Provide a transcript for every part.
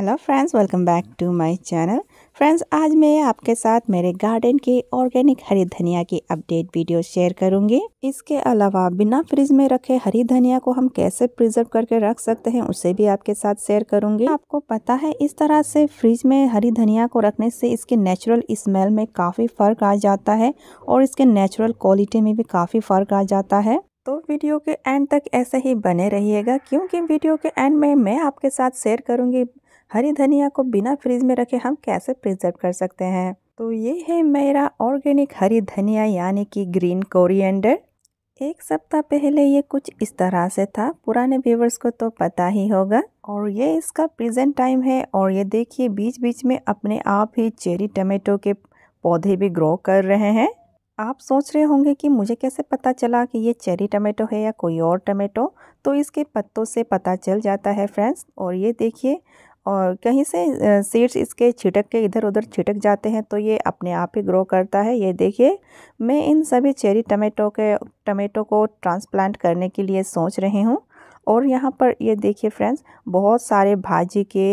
Hello friends welcome back to my channel friends आज मैं आपके साथ मेरे गार्डन के ऑर्गेनिक हरी धनिया की अपडेट वीडियो शेयर करूंगी इसके अलावा बिना फ्रिज में रखे हरी धनिया को हम कैसे प्रिजर्व करके रख सकते हैं उसे भी आपके साथ शेयर करूंगी आपको पता है इस तरह से फ्रिज में हरी धनिया को रखने से इसके नेचुरल स्मेल में काफ़ी फर्क आ जाता है और इसके नेचुरल क्वालिटी में भी काफ़ी फर्क आ जाता है तो वीडियो के एंड तक ऐसे ही बने रहिएगा क्योंकि वीडियो के एंड में मैं आपके साथ शेयर करूंगी हरी धनिया को बिना फ्रिज में रखे हम कैसे प्रिजर्व कर सकते हैं तो ये है मेरा ऑर्गेनिक हरी धनिया यानी कि ग्रीन कोरिएंडर एक सप्ताह पहले ये कुछ इस तरह से था पुराने व्यूवर्स को तो पता ही होगा और ये इसका प्रेजेंट टाइम है और ये देखिए बीच बीच में अपने आप ही चेरी टमेटो के पौधे भी ग्रो कर रहे हैं आप सोच रहे होंगे कि मुझे कैसे पता चला कि ये चेरी टमेटो है या कोई और टमेटो तो इसके पत्तों से पता चल जाता है फ्रेंड्स और ये देखिए और कहीं से सीड्स इसके छिटक के इधर उधर छिटक जाते हैं तो ये अपने आप ही ग्रो करता है ये देखिए मैं इन सभी चेरी टमेटो के टमेटो को ट्रांसप्लांट करने के लिए सोच रही हूँ और यहाँ पर ये देखिए फ्रेंड्स बहुत सारे भाजी के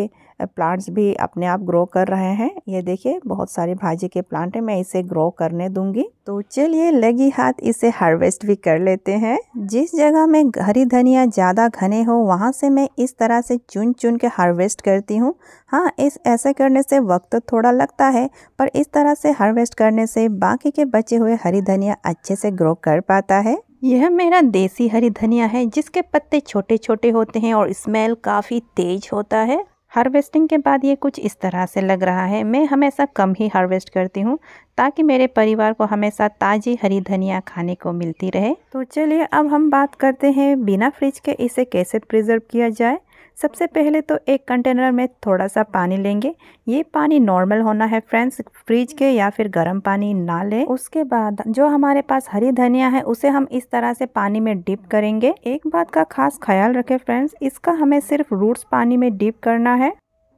प्लांट्स भी अपने आप ग्रो कर रहे हैं ये देखिए बहुत सारे भाजी के प्लांट है मैं इसे ग्रो करने दूंगी तो चलिए लगी हाथ इसे हार्वेस्ट भी कर लेते हैं जिस जगह में हरी धनिया ज़्यादा घने हो वहाँ से मैं इस तरह से चुन चुन के हार्वेस्ट करती हूँ हाँ इस ऐसे करने से वक्त तो थोड़ा लगता है पर इस तरह से हार्वेस्ट करने से बाकी के बचे हुए हरी धनिया अच्छे से ग्रो कर पाता है यह मेरा देसी हरी धनिया है जिसके पत्ते छोटे छोटे होते हैं और स्मेल काफ़ी तेज होता है हार्वेस्टिंग के बाद ये कुछ इस तरह से लग रहा है मैं हमेशा कम ही हार्वेस्ट करती हूँ ताकि मेरे परिवार को हमेशा ताज़ी हरी धनिया खाने को मिलती रहे तो चलिए अब हम बात करते हैं बिना फ्रिज के इसे कैसे प्रिजर्व किया जाए सबसे पहले तो एक कंटेनर में थोड़ा सा पानी लेंगे ये पानी नॉर्मल होना है फ्रेंड्स फ्रिज के या फिर गर्म पानी ना ले उसके बाद जो हमारे पास हरी धनिया है उसे हम इस तरह से पानी में डिप करेंगे एक बात का खास ख्याल रखें फ्रेंड्स इसका हमें सिर्फ रूट्स पानी में डिप करना है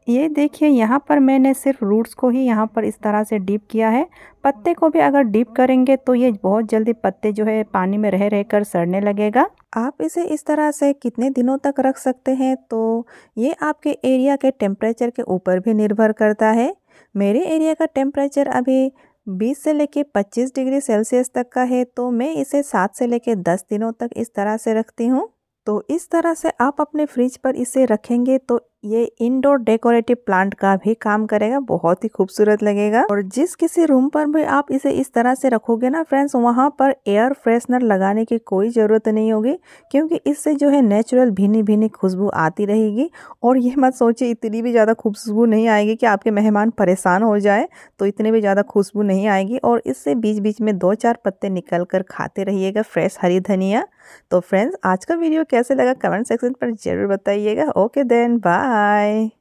ये देखिए यहाँ पर मैंने सिर्फ रूट्स को ही यहाँ पर इस तरह से डीप किया है पत्ते को भी अगर डीप करेंगे तो ये बहुत जल्दी पत्ते जो है पानी में रह रह कर सड़ने लगेगा आप इसे इस तरह से कितने दिनों तक रख सकते हैं तो ये आपके एरिया के टेम्परेचर के ऊपर भी निर्भर करता है मेरे एरिया का टेम्परेचर अभी 20 से लेके 25 डिग्री सेल्सियस तक का है तो मैं इसे 7 से लेके 10 दिनों तक इस तरह से रखती हूँ तो इस तरह से आप अपने फ्रिज पर इसे रखेंगे तो ये इनडोर डेकोरेटिव प्लांट का भी काम करेगा बहुत ही खूबसूरत लगेगा और जिस किसी रूम पर भी आप इसे इस तरह से रखोगे ना फ्रेंड्स वहाँ पर एयर फ्रेशनर लगाने की कोई ज़रूरत नहीं होगी क्योंकि इससे जो है नेचुरल भीनी भीनी खुशबू आती रहेगी और ये मत सोचिए इतनी भी ज़्यादा खुशबू नहीं आएगी कि आपके मेहमान परेशान हो जाए तो इतनी भी ज़्यादा खुशबू नहीं आएगी और इससे बीच बीच में दो चार पत्ते निकल कर खाते रहिएगा फ्रेश हरी धनिया तो फ्रेंड्स आज का वीडियो कैसे लगा कमेंट सेक्शन पर ज़रूर बताइएगा ओके देन बाय Bye.